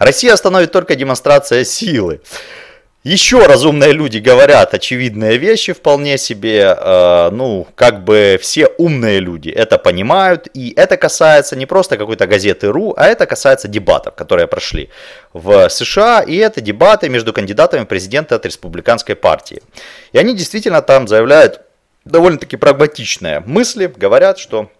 Россия остановит только демонстрация силы. Еще разумные люди говорят очевидные вещи вполне себе, э, ну, как бы все умные люди это понимают, и это касается не просто какой-то газеты РУ, а это касается дебатов, которые прошли в США, и это дебаты между кандидатами президента от республиканской партии. И они действительно там заявляют довольно-таки прагматичные мысли, говорят, что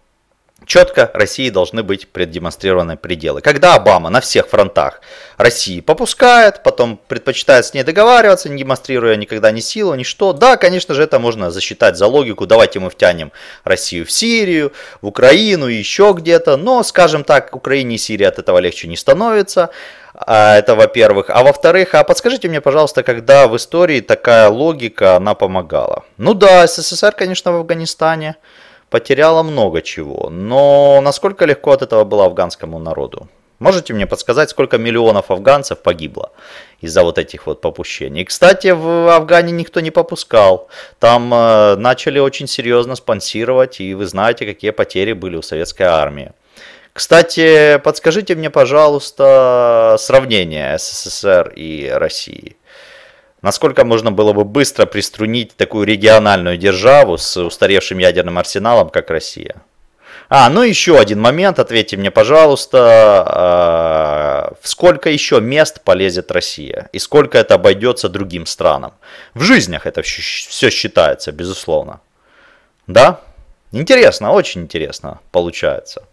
Четко России должны быть преддемонстрированы пределы. Когда Обама на всех фронтах России попускает, потом предпочитает с ней договариваться, не демонстрируя никогда ни силу, ни что. Да, конечно же, это можно засчитать за логику. Давайте мы втянем Россию в Сирию, в Украину, еще где-то. Но, скажем так, Украине и Сирии от этого легче не становится. А, это во-первых. А во-вторых, а подскажите мне, пожалуйста, когда в истории такая логика, она помогала? Ну да, СССР, конечно, в Афганистане потеряла много чего, но насколько легко от этого было афганскому народу? Можете мне подсказать, сколько миллионов афганцев погибло из-за вот этих вот попущений? Кстати, в Афгане никто не попускал. Там э, начали очень серьезно спонсировать, и вы знаете, какие потери были у советской армии. Кстати, подскажите мне, пожалуйста, сравнение СССР и России. Насколько можно было бы быстро приструнить такую региональную державу с устаревшим ядерным арсеналом, как Россия? А, ну еще один момент, ответьте мне, пожалуйста, а, в сколько еще мест полезет Россия и сколько это обойдется другим странам? В жизнях это все считается, безусловно. Да? Интересно, очень интересно получается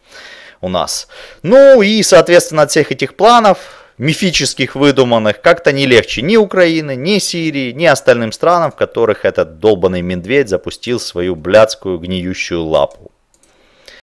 у нас. Ну и, соответственно, от всех этих планов мифических выдуманных как-то не легче ни Украины, ни Сирии, ни остальным странам, в которых этот долбанный медведь запустил свою блядскую гниющую лапу.